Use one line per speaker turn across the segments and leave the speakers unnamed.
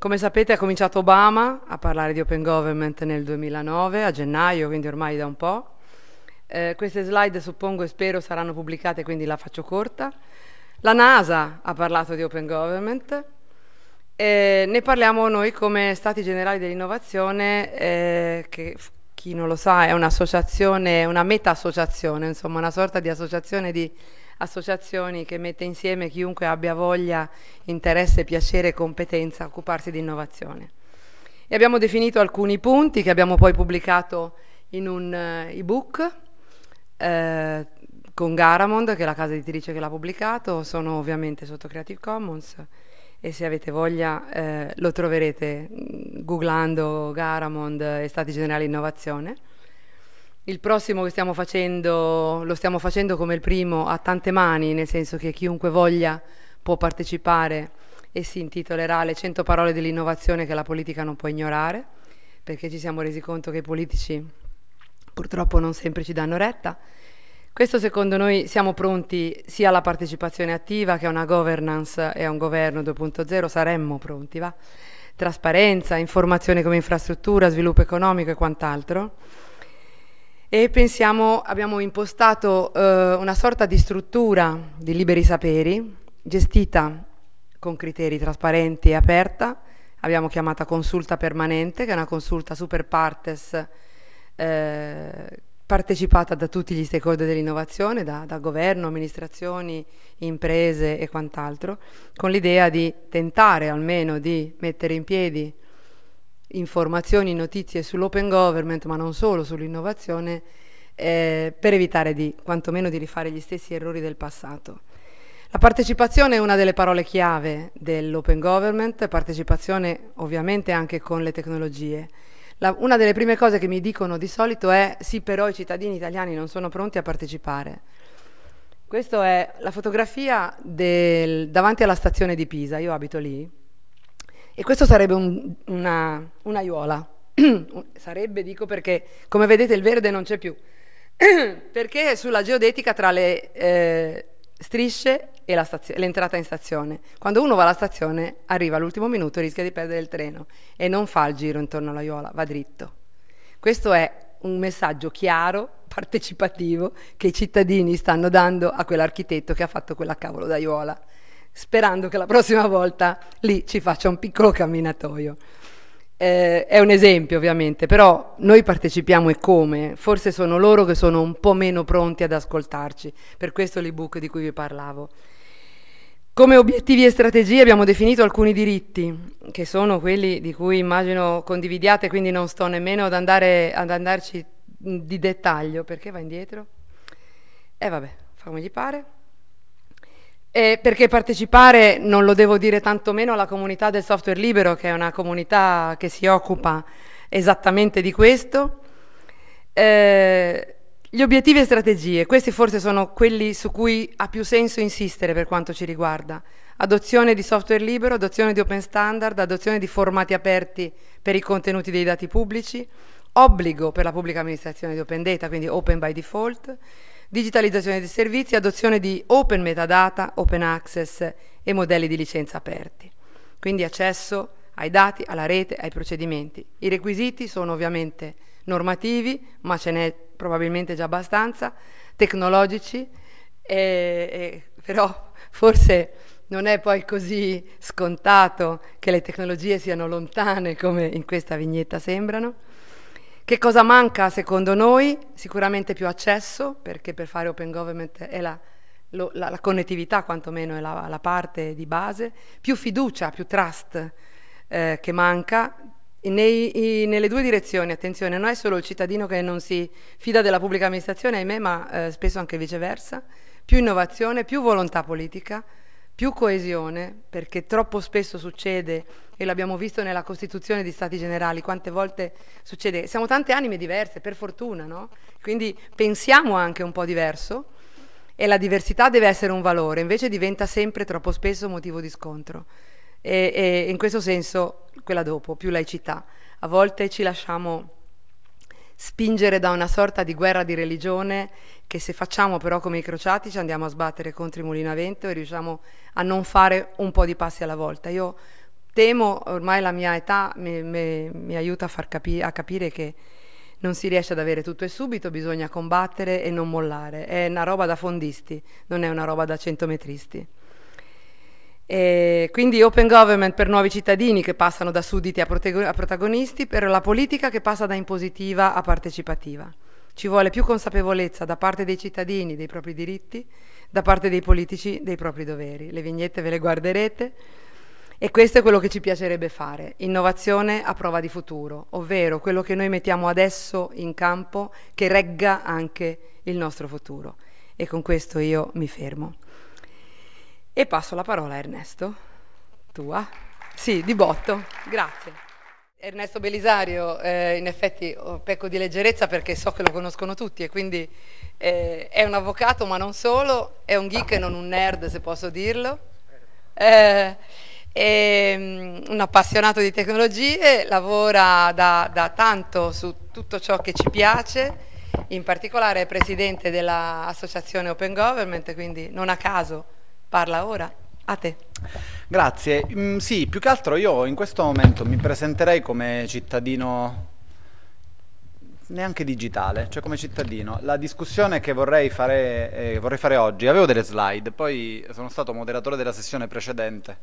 Come sapete ha cominciato Obama a parlare di Open Government nel 2009, a gennaio, quindi ormai da un po'. Eh, queste slide suppongo e spero saranno pubblicate, quindi la faccio corta. La NASA ha parlato di Open Government, eh, ne parliamo noi come Stati Generali dell'Innovazione, eh, che chi non lo sa è un'associazione, una meta-associazione, insomma una sorta di associazione di associazioni che mette insieme chiunque abbia voglia, interesse, piacere e competenza a occuparsi di innovazione. E abbiamo definito alcuni punti che abbiamo poi pubblicato in un eh, ebook eh, con Garamond, che è la casa editrice che l'ha pubblicato, sono ovviamente sotto Creative Commons e se avete voglia eh, lo troverete mm, googlando Garamond e eh, Stati Generali Innovazione. Il prossimo che stiamo facendo lo stiamo facendo come il primo a tante mani, nel senso che chiunque voglia può partecipare e si intitolerà Le 100 parole dell'innovazione che la politica non può ignorare, perché ci siamo resi conto che i politici purtroppo non sempre ci danno retta. Questo secondo noi siamo pronti sia alla partecipazione attiva che a una governance e a un governo 2.0, saremmo pronti, va? Trasparenza, informazione come infrastruttura, sviluppo economico e quant'altro e pensiamo, abbiamo impostato eh, una sorta di struttura di liberi saperi gestita con criteri trasparenti e aperta, abbiamo chiamata consulta permanente che è una consulta super partes eh, partecipata da tutti gli stakeholder dell'innovazione, da, da, governo, amministrazioni, imprese e quant'altro, con l'idea di tentare almeno di mettere in piedi informazioni, notizie sull'open government, ma non solo, sull'innovazione, eh, per evitare di, quantomeno di rifare gli stessi errori del passato. La partecipazione è una delle parole chiave dell'open government, partecipazione ovviamente anche con le tecnologie. La, una delle prime cose che mi dicono di solito è sì, però i cittadini italiani non sono pronti a partecipare. Questa è la fotografia del, davanti alla stazione di Pisa, io abito lì, e questo sarebbe un, una, un'aiola. sarebbe, dico perché, come vedete, il verde non c'è più. perché è sulla geodetica tra le eh, strisce e stazio- l'entrata in stazione. Quando uno va alla stazione, arriva all'ultimo minuto e rischia di perdere il treno e non fa il giro intorno all'aiola, va dritto. Questo è un messaggio chiaro, partecipativo, che i cittadini stanno dando a quell'architetto che ha fatto quella cavolo d'aiola sperando che la prossima volta lì ci faccia un piccolo camminatoio. Eh, è un esempio ovviamente, però noi partecipiamo e come? Forse sono loro che sono un po' meno pronti ad ascoltarci, per questo l'ebook di cui vi parlavo. Come obiettivi e strategie abbiamo definito alcuni diritti, che sono quelli di cui immagino condividiate, quindi non sto nemmeno ad, andare, ad andarci di dettaglio, perché va indietro? E eh vabbè, fa come gli pare. Eh, perché partecipare, non lo devo dire tantomeno, alla comunità del software libero, che è una comunità che si occupa esattamente di questo. Eh, gli obiettivi e strategie, questi forse sono quelli su cui ha più senso insistere per quanto ci riguarda. Adozione di software libero, adozione di open standard, adozione di formati aperti per i contenuti dei dati pubblici, obbligo per la pubblica amministrazione di open data, quindi open by default, digitalizzazione dei servizi, adozione di open metadata, open access e modelli di licenza aperti. Quindi accesso ai dati, alla rete, ai procedimenti. I requisiti sono ovviamente normativi, ma ce n'è probabilmente già abbastanza, tecnologici, e, e, però forse non è poi così scontato che le tecnologie siano lontane come in questa vignetta sembrano. Che cosa manca secondo noi? Sicuramente più accesso, perché per fare open government è la, lo, la, la connettività, quantomeno è la, la, parte di base, più fiducia, più trust eh, che manca. Nei, i, nelle due direzioni, attenzione, non è solo il cittadino che non si fida della pubblica amministrazione, ahimè, ma eh, spesso anche viceversa, più innovazione, più volontà politica, più coesione, perché troppo spesso succede, e l'abbiamo visto nella Costituzione di Stati Generali, quante volte succede, siamo tante anime diverse, per fortuna, no? Quindi pensiamo anche un po' diverso e la diversità deve essere un valore, invece diventa sempre troppo spesso motivo di scontro. E, e in questo senso, quella dopo, più laicità. A volte ci lasciamo spingere da una sorta di guerra di religione che se facciamo però come i crociati ci andiamo a sbattere contro i mulino a vento e riusciamo a non fare un po' di passi alla volta. Io temo, ormai la mia età mi, mi, mi aiuta a, capi- a capire che non si riesce ad avere tutto e subito, bisogna combattere e non mollare. È una roba da fondisti, non è una roba da centometristi. E eh, quindi open government per nuovi cittadini che passano da sudditi a, a protagonisti, per la politica che passa da impositiva a partecipativa. Ci vuole più consapevolezza da parte dei cittadini dei propri diritti, da parte dei politici dei propri doveri. Le vignette ve le guarderete. E questo è quello che ci piacerebbe fare, innovazione a prova di futuro, ovvero quello che noi mettiamo adesso in campo che regga anche il nostro futuro. E con questo io mi fermo. E passo la parola a Ernesto, tua. Sì, di botto, grazie. Ernesto Belisario, eh, in effetti pecco di leggerezza perché so che lo conoscono tutti e quindi eh, è un avvocato ma non solo, è un geek e non un nerd se posso dirlo, eh, è ehm, un appassionato di tecnologie, lavora da, da tanto su tutto ciò che ci piace, in particolare è presidente dell'associazione Open Government, quindi non a caso Parla ora, a te.
Grazie. Mm, sì, più che altro io in questo momento mi presenterei come cittadino neanche digitale, cioè come cittadino. La discussione che vorrei fare, eh, vorrei fare, oggi, avevo delle slide, poi sono stato moderatore della sessione precedente,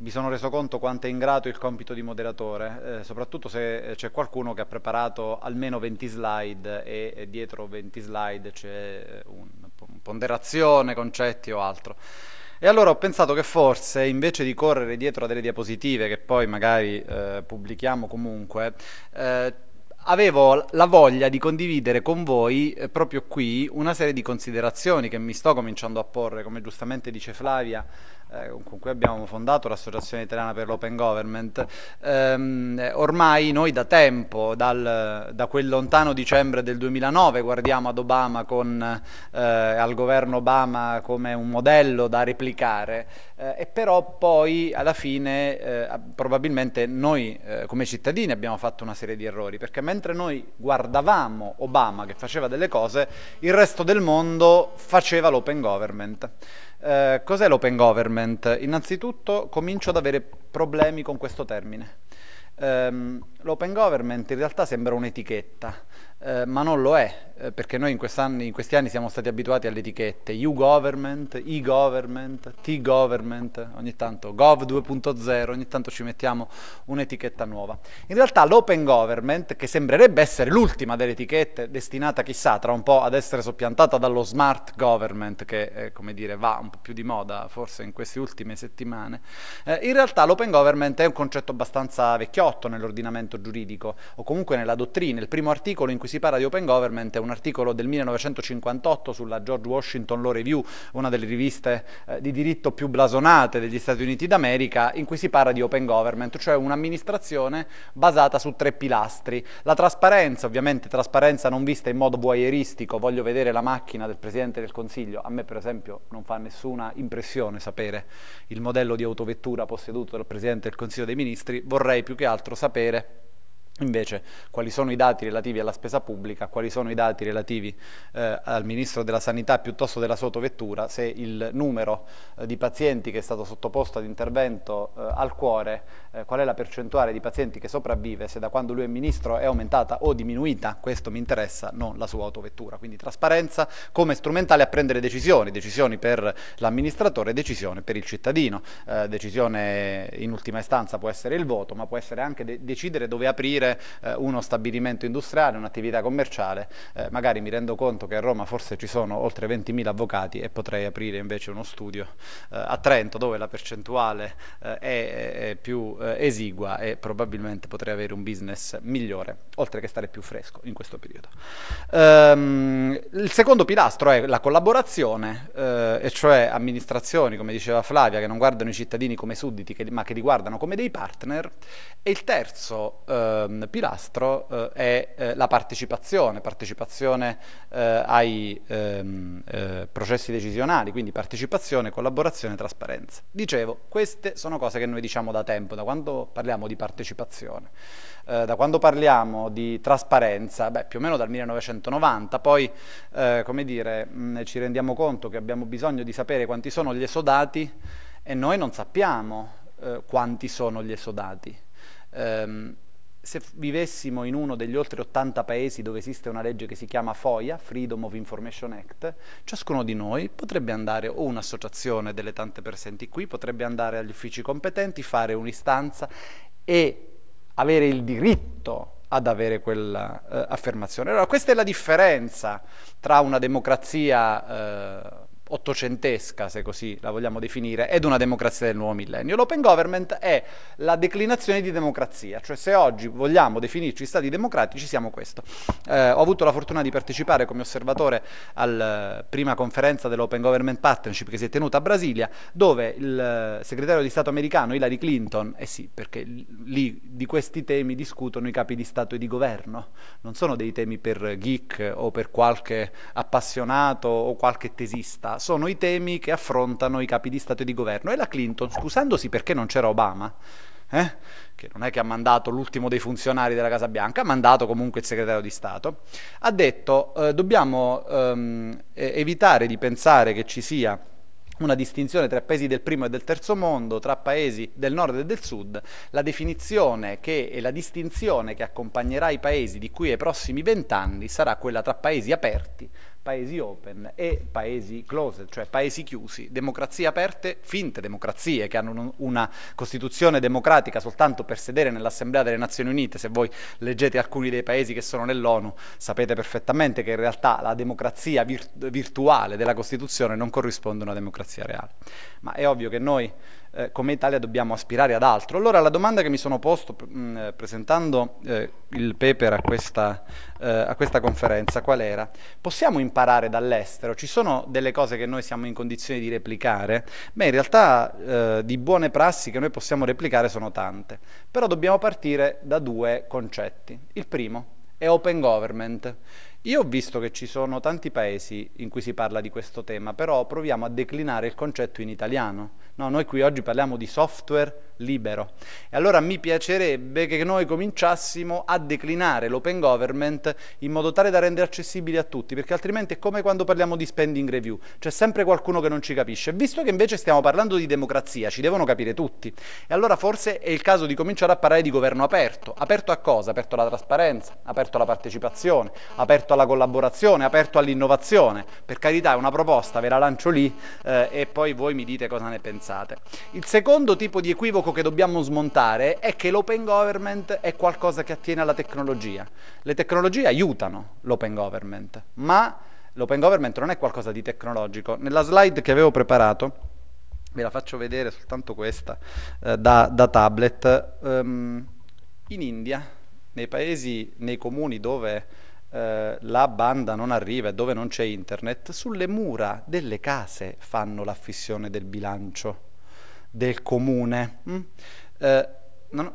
mi sono reso conto quanto è ingrato il compito di moderatore, eh, soprattutto se eh, c'è qualcuno che ha preparato almeno 20 slide e, e dietro 20 slide c'è eh, un, ponderazione, concetti o altro. E allora ho pensato che forse invece di correre dietro a delle diapositive che poi magari eh, pubblichiamo comunque, eh, avevo la voglia di condividere con voi eh, proprio qui una serie di considerazioni che mi sto cominciando a porre, come giustamente dice Flavia, eh, con cui abbiamo fondato l'Associazione Italiana per l'Open Government, ehm, ormai noi da tempo, dal, da quel lontano dicembre del 2009, guardiamo ad Obama con, eh, al governo Obama come un modello da replicare, eh, e però poi alla fine eh, probabilmente noi eh, come cittadini abbiamo fatto una serie di errori, perché mentre noi guardavamo Obama che faceva delle cose, il resto del mondo faceva l'open government. Eh, cos'è l'open government? Innanzitutto comincio ad avere problemi con questo termine. Um, l'open government in realtà sembra un'etichetta. Eh, ma non lo è, eh, perché noi in, quest'anni, in questi anni siamo stati abituati alle etichette U-Government, E-Government, T-Government, ogni tanto Gov 2.0, ogni tanto ci mettiamo un'etichetta nuova. In realtà l'Open Government, che sembrerebbe essere l'ultima delle etichette, destinata chissà tra un po' ad essere soppiantata dallo Smart Government, che eh, come dire va un po' più di moda forse in queste ultime settimane, eh, in realtà l'Open Government è un concetto abbastanza vecchiotto nell'ordinamento giuridico, o comunque nella dottrina. Il primo articolo in cui si parla di open government è un articolo del 1958 sulla George Washington Law Review, una delle riviste eh, di diritto più blasonate degli Stati Uniti d'America, in cui si parla di open government, cioè un'amministrazione basata su tre pilastri. La trasparenza, ovviamente trasparenza non vista in modo voyeuristico, voglio vedere la macchina del Presidente del Consiglio, a me per esempio non fa nessuna impressione sapere il modello di autovettura posseduto dal Presidente del Consiglio dei Ministri, vorrei più che altro sapere Invece, quali sono i dati relativi alla spesa pubblica, quali sono i dati relativi eh, al Ministro della Sanità piuttosto della sua autovettura, se il numero eh, di pazienti che è stato sottoposto ad intervento eh, al cuore, eh, qual è la percentuale di pazienti che sopravvive, se da quando lui è Ministro è aumentata o diminuita, questo mi interessa, non la sua autovettura. Quindi trasparenza come strumentale a prendere decisioni, decisioni per l'amministratore, decisione per il cittadino. Eh, decisione in ultima istanza può essere il voto, ma può essere anche de decidere dove aprire aprire eh, uno stabilimento industriale, un'attività commerciale, eh, magari mi rendo conto che a Roma forse ci sono oltre 20.000 avvocati e potrei aprire invece uno studio eh, a Trento dove la percentuale eh, è, è, più eh, esigua e probabilmente potrei avere un business migliore, oltre che stare più fresco in questo periodo. Um, il secondo pilastro è la collaborazione, e cioè amministrazioni, come diceva Flavia, che non guardano i cittadini come sudditi, che, ma che li guardano come dei partner. E il terzo eh, eh, pilastro eh, è eh, la partecipazione, partecipazione eh, ai ehm, eh, processi decisionali, quindi partecipazione, collaborazione, e trasparenza. Dicevo, queste sono cose che noi diciamo da tempo, da quando parliamo di partecipazione, da quando parliamo di trasparenza, beh, più o meno dal 1990, poi come dire, mh, mm, ci rendiamo conto che abbiamo bisogno di sapere quanti sono gli esodati e noi non sappiamo quanti sono gli esodati. Ehm, se vivessimo in uno degli oltre 80 paesi dove esiste una legge che si chiama FOIA, Freedom of Information Act, ciascuno di noi potrebbe andare o un'associazione delle tante presenti qui, potrebbe andare agli uffici competenti, fare un'istanza e avere il diritto ad avere quell'affermazione. Eh, allora, questa è la differenza tra una democrazia eh, ottocentesca, se così la vogliamo definire, ed una democrazia del nuovo millennio. L'open government è la declinazione di democrazia, cioè se oggi vogliamo definirci stati democratici siamo questo. Eh, ho avuto la fortuna di partecipare come osservatore alla eh, prima conferenza dell'Open Government Partnership che si è tenuta a Brasilia, dove il eh, segretario di Stato americano Hillary Clinton, eh sì, perché lì di questi temi discutono i capi di Stato e di governo, non sono dei temi per geek o per qualche appassionato o qualche tesista, sono i temi che affrontano i capi di Stato e di governo. E la Clinton, scusandosi perché non c'era Obama, eh? che non è che ha mandato l'ultimo dei funzionari della Casa Bianca, ha mandato comunque il segretario di Stato, ha detto eh, dobbiamo ehm, evitare di pensare che ci sia una distinzione tra paesi del primo e del terzo mondo, tra paesi del nord e del sud, la definizione che, e la distinzione che accompagnerà i paesi di qui ai prossimi vent'anni sarà quella tra paesi aperti, paesi open e paesi closed, cioè paesi chiusi, democrazie aperte, finte democrazie che hanno una costituzione democratica soltanto per sedere nell'Assemblea delle Nazioni Unite. Se voi leggete alcuni dei paesi che sono nell'ONU sapete perfettamente che in realtà la democrazia virtuale della Costituzione non corrisponde a una democrazia reale. Ma è ovvio che noi eh, come Italia dobbiamo aspirare ad altro. Allora la domanda che mi sono posto mh, presentando eh, il paper a questa, eh, a questa, conferenza qual era? Possiamo imparare dall'estero? Ci sono delle cose che noi siamo in condizione di replicare? Beh, in realtà eh, di buone prassi che noi possiamo replicare sono tante, però dobbiamo partire da due concetti. Il primo è open government. Io ho visto che ci sono tanti paesi in cui si parla di questo tema, però proviamo a declinare il concetto in italiano. No, noi qui oggi parliamo di software libero. E allora mi piacerebbe che noi cominciassimo a declinare l'open government in modo tale da rendere accessibile a tutti, perché altrimenti è come quando parliamo di spending review, c'è sempre qualcuno che non ci capisce. Visto che invece stiamo parlando di democrazia, ci devono capire tutti. E allora forse è il caso di cominciare a parlare di governo aperto. Aperto a cosa? Aperto alla trasparenza, aperto alla partecipazione, aperto aperto alla collaborazione, aperto all'innovazione. Per carità è una proposta, ve la lancio lì eh, e poi voi mi dite cosa ne pensate. Il secondo tipo di equivoco che dobbiamo smontare è che l'open government è qualcosa che attiene alla tecnologia. Le tecnologie aiutano l'open government, ma l'open government non è qualcosa di tecnologico. Nella slide che avevo preparato, ve la faccio vedere soltanto questa eh, da, da, tablet, um, in India, nei paesi, nei comuni dove eh, la banda non arriva e dove non c'è internet, sulle mura delle case fanno l'affissione del bilancio del comune. Mm? Eh, non,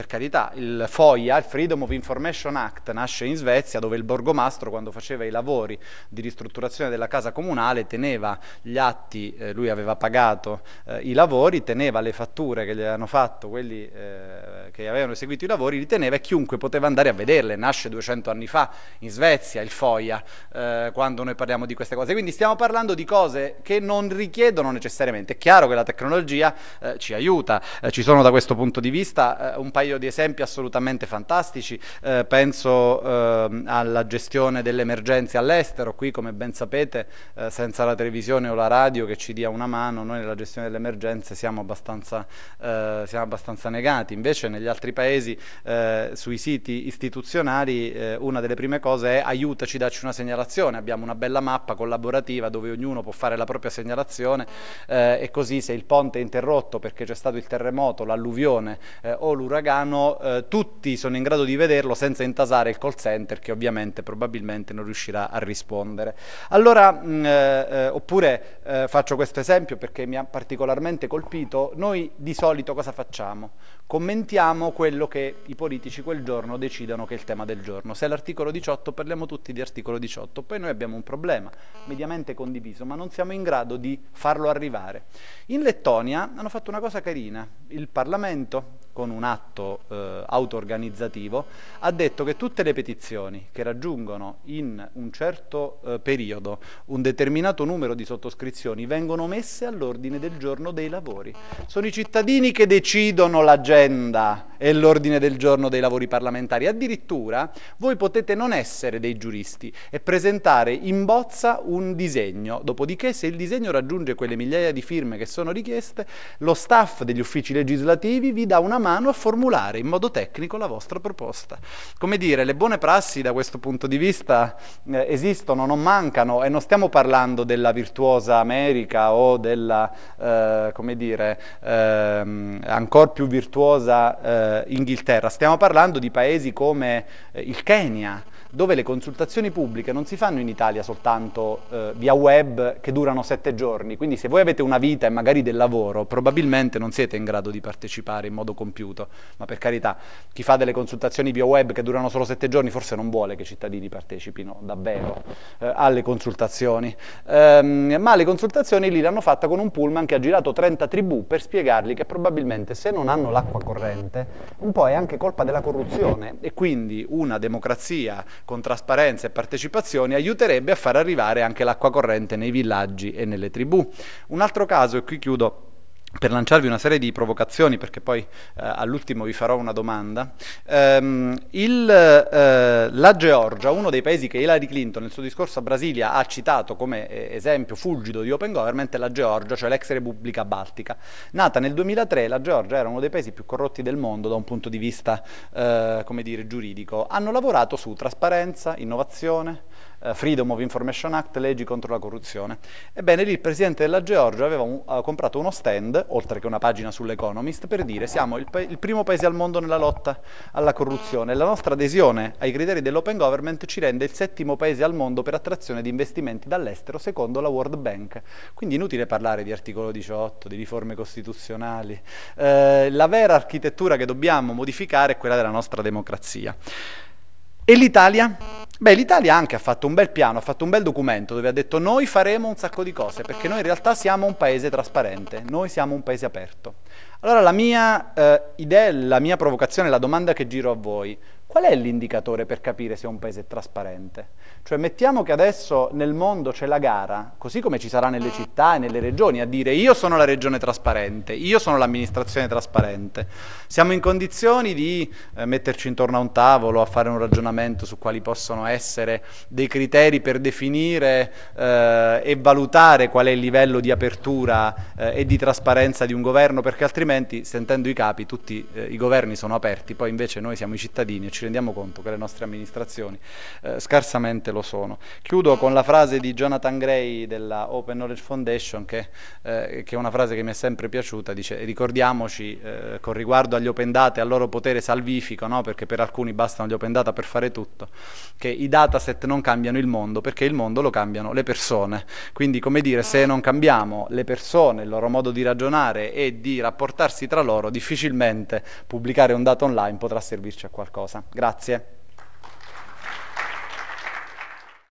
per carità, il FOIA, il Freedom of Information Act, nasce in Svezia dove il borgomastro quando faceva i lavori di ristrutturazione della casa comunale teneva gli atti, eh, lui aveva pagato eh, i lavori, teneva le fatture che gli avevano fatto quelli eh, che avevano eseguito i lavori, li teneva e chiunque poteva andare a vederle. Nasce 200 anni fa in Svezia il FOIA eh, quando noi parliamo di queste cose. Quindi stiamo parlando di cose che non richiedono necessariamente. È chiaro che la tecnologia eh, ci aiuta, eh, ci sono da questo punto di vista un paio paio di esempi assolutamente fantastici, eh, penso eh, alla gestione delle emergenze all'estero, qui come ben sapete eh, senza la televisione o la radio che ci dia una mano, noi nella gestione delle emergenze siamo abbastanza, eh, siamo abbastanza negati, invece negli altri paesi eh, sui siti istituzionali eh, una delle prime cose è aiutaci, dacci una segnalazione, abbiamo una bella mappa collaborativa dove ognuno può fare la propria segnalazione e così se il ponte è interrotto perché c'è stato il terremoto, l'alluvione o l'uragano, Pagano eh, tutti sono in grado di vederlo senza intasare il call center che ovviamente probabilmente non riuscirà a rispondere. Allora, mh, mm, eh, eh, oppure eh, faccio questo esempio perché mi ha particolarmente colpito, noi di solito cosa facciamo? Commentiamo quello che i politici quel giorno decidono che è il tema del giorno. Se è l'articolo 18 parliamo tutti di articolo 18, poi noi abbiamo un problema mediamente condiviso, ma non siamo in grado di farlo arrivare. In Lettonia hanno fatto una cosa carina, il Parlamento con un atto eh, auto-organizzativo, ha detto che tutte le petizioni che raggiungono in un certo eh, periodo un determinato numero di sottoscrizioni vengono messe all'ordine del giorno dei lavori. Sono i cittadini che decidono l'agenda è l'ordine del giorno dei lavori parlamentari. Addirittura voi potete non essere dei giuristi e presentare in bozza un disegno, dopodiché se il disegno raggiunge quelle migliaia di firme che sono richieste, lo staff degli uffici legislativi vi dà una mano a formulare in modo tecnico la vostra proposta. Come dire, le buone prassi da questo punto di vista eh, esistono, non mancano e non stiamo parlando della virtuosa America o della, eh, come dire, eh, ancora più virtuosa eh, eh, Inghilterra, stiamo parlando di paesi come eh, il Kenya, dove le consultazioni pubbliche non si fanno in Italia soltanto eh, via web che durano sette giorni, quindi se voi avete una vita e magari del lavoro probabilmente non siete in grado di partecipare in modo compiuto, ma per carità chi fa delle consultazioni via web che durano solo sette giorni forse non vuole che i cittadini partecipino davvero eh, alle consultazioni, ehm, ma le consultazioni lì l'hanno fatta con un pullman che ha girato 30 tribù per spiegargli che probabilmente se non hanno l'acqua corrente un po' è anche colpa della corruzione e quindi una democrazia con trasparenza e partecipazione aiuterebbe a far arrivare anche l'acqua corrente nei villaggi e nelle tribù. Un altro caso, e qui chiudo, per lanciarvi una serie di provocazioni, perché poi eh, all'ultimo vi farò una domanda, ehm, il, eh, la Georgia, uno dei paesi che Hillary Clinton nel suo discorso a Brasilia ha citato come eh, esempio fulgido di open government, è la Georgia, cioè l'ex Repubblica Baltica. Nata nel 2003, la Georgia era uno dei paesi più corrotti del mondo da un punto di vista, eh, come dire, giuridico. Hanno lavorato su trasparenza, innovazione, eh, Freedom of Information Act, leggi contro la corruzione. Ebbene, lì il presidente della Georgia aveva un, uh, comprato uno stand, oltre che una pagina sull'Economist, per dire siamo il, pa- il primo paese al mondo nella lotta alla corruzione. La nostra adesione ai criteri dell'open government ci rende il settimo paese al mondo per attrazione di investimenti dall'estero, secondo la World Bank. Quindi inutile parlare di articolo 18, di riforme costituzionali. Eh, la vera architettura che dobbiamo modificare è quella della nostra democrazia. E l'Italia? Beh, l'Italia anche ha fatto un bel piano, ha fatto un bel documento dove ha detto noi faremo un sacco di cose, perché noi in realtà siamo un paese trasparente, noi siamo un paese aperto. Allora la mia eh, idea, la mia provocazione, la domanda che giro a voi, Qual è l'indicatore per capire se un paese è trasparente? Cioè mettiamo che adesso nel mondo c'è la gara, così come ci sarà nelle città e nelle regioni, a dire io sono la regione trasparente, io sono l'amministrazione trasparente. Siamo in condizioni di eh, metterci intorno a un tavolo a fare un ragionamento su quali possono essere dei criteri per definire eh, e valutare qual è il livello di apertura eh, e di trasparenza di un governo, perché altrimenti, sentendo i capi, tutti eh, i governi sono aperti, poi invece noi siamo i cittadini e ci ci rendiamo conto che le nostre amministrazioni eh, scarsamente lo sono. Chiudo con la frase di Jonathan Gray della Open Knowledge Foundation che, eh, che è una frase che mi è sempre piaciuta, dice ricordiamoci eh, con riguardo agli open data e al loro potere salvifico, no? perché per alcuni bastano gli open data per fare tutto, che i dataset non cambiano il mondo perché il mondo lo cambiano le persone. Quindi come dire, se non cambiamo le persone, il loro modo di ragionare e di rapportarsi tra loro, difficilmente pubblicare un dato online potrà servirci a qualcosa. Grazie.